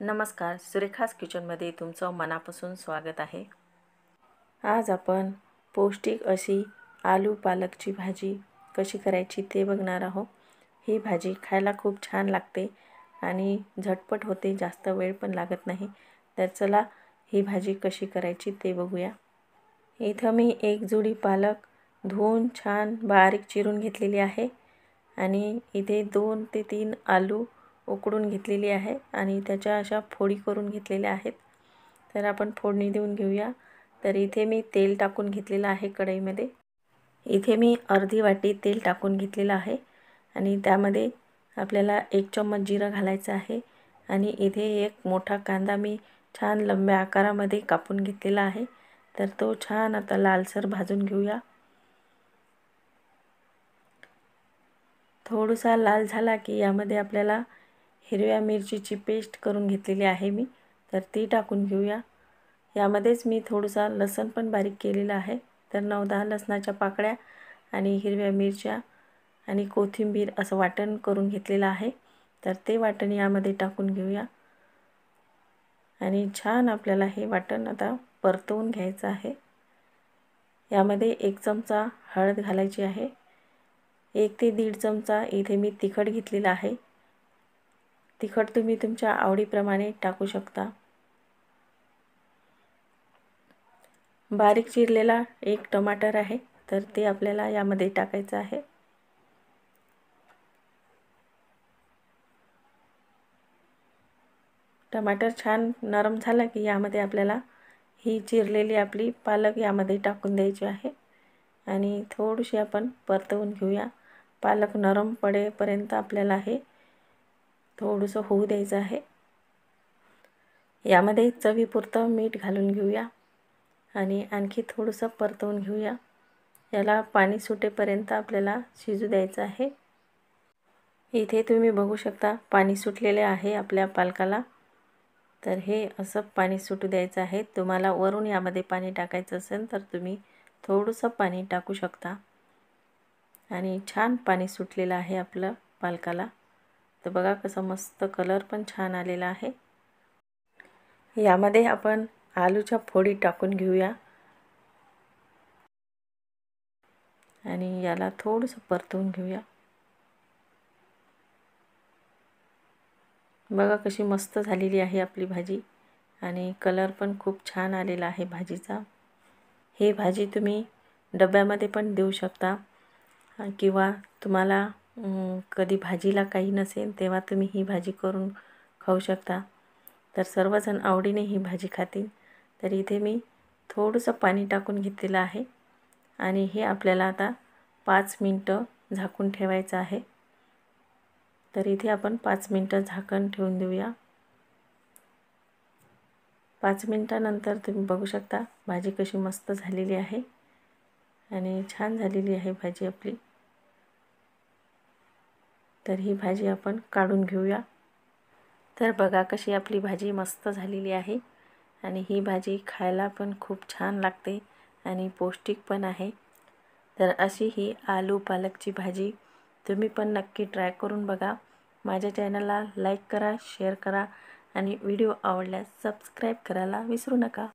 नमस्कार सुरेखास किचनमध्ये तुमचं मनापासून स्वागत आहे आज आपण पौष्टिक अशी आलू पालकची भाजी कशी करायची ते बघणार आहोत ही भाजी खायला खूप छान लागते आणि झटपट होते जास्त वेळ पण लागत नाही तर चला ही भाजी कशी करायची ते बघूया इथं मी एक जुडी पालक धुवून छान बारीक चिरून घेतलेली आहे आणि इथे दोन ते तीन आलू उकडून घेतलेली आहे आणि त्याच्या अशा फोडी करून घेतलेल्या आहेत तर आपण फोडणी देऊन घेऊया तर इथे मी तेल टाकून घेतलेलं आहे कढईमध्ये इथे मी अर्धी वाटी तेल टाकून घेतलेलं आहे आणि त्यामध्ये आपल्याला एक चम्मच जिरं घालायचं आहे आणि इथे एक मोठा कांदा मी छान लंब्या आकारामध्ये कापून घेतलेला आहे तर तो छान आता लालसर भाजून घेऊया थोडासा लाल झाला की यामध्ये आपल्याला हिरव्या मिरचीची पेस्ट करून घेतलेली आहे मी तर ती टाकून घेऊया यामध्येच मी थोडंसं लसण पण बारीक केलेलं आहे तर नऊ दहा लसणाच्या पाकळ्या आणि हिरव्या मिरच्या आणि कोथिंबीर असं वाटण करून घेतलेलं आहे तर ते वाटण यामध्ये टाकून घेऊया आणि छान आपल्याला हे वाटण आता परतवून घ्यायचं आहे यामध्ये एक चमचा हळद घालायची आहे एक ते दीड चमचा इथे मी तिखट घेतलेला आहे तिखट तुम्ही तुमच्या आवडीप्रमाणे टाकू शकता बारीक चिरलेला एक टमाटर आहे तर ते आपल्याला यामध्ये टाकायचं आहे टमाटर छान नरम झाला की यामध्ये आपल्याला ही चिरलेली आपली पालक यामध्ये टाकून द्यायची आहे आणि थोडीशी आपण परतवून घेऊया पालक नरम पडेपर्यंत आपल्याला हे थोडंसं होऊ द्यायचं आहे यामध्ये चवीपुरतं मीठ घालून घेऊया आणि आणखी थोडंसं परतवून घेऊया याला पाणी सुटेपर्यंत आपल्याला शिजू द्यायचं आहे इथे तुम्ही बघू शकता पाणी सुटलेले आहे आपल्या पालकाला तर हे असं पाणी सुटू द्यायचं आहे तुम्हाला वरून यामध्ये पाणी टाकायचं असेल तर तुम्ही थोडंसं पाणी टाकू शकता आणि छान पाणी सुटलेलं आहे आपलं पालकाला तर बघा कसं मस्त कलर पण छान आलेला आहे यामध्ये आपण आलूच्या फोडी टाकून घेऊया आणि याला थोडंसं परतवून घेऊया बघा कशी मस्त झालेली आहे आपली भाजी आणि कलर पण खूप छान आलेला आहे भाजीचा ही भाजी तुम्ही डब्यामध्ये पण देऊ शकता किंवा तुम्हाला कधी भाजीला काही नसेल तेव्हा तुम्ही ही भाजी करून खाऊ शकता तर सर्वजण आवडीने ही भाजी खातील तर इथे मी थोडंसं पाणी टाकून घेतलेलं आहे आणि हे आपल्याला आता पाच मिनटं झाकून ठेवायचं आहे तर इथे आपण पाच मिनटं झाकण ठेवून देऊया पाच मिनटानंतर तुम्ही बघू शकता भाजी कशी मस्त झालेली आहे आणि छान झालेली आहे भाजी आपली तर ही भाजी आपण काढून घेऊया तर बघा कशी आपली भाजी मस्त झालेली आहे आणि ही भाजी खायला पण खूप छान लागते आणि पौष्टिक पण आहे तर अशी ही आलू पालकची भाजी तुम्ही पण नक्की ट्राय करून बघा माझ्या चॅनलला लाईक करा शेअर करा आणि व्हिडिओ आवडल्यास सबस्क्राईब करायला विसरू नका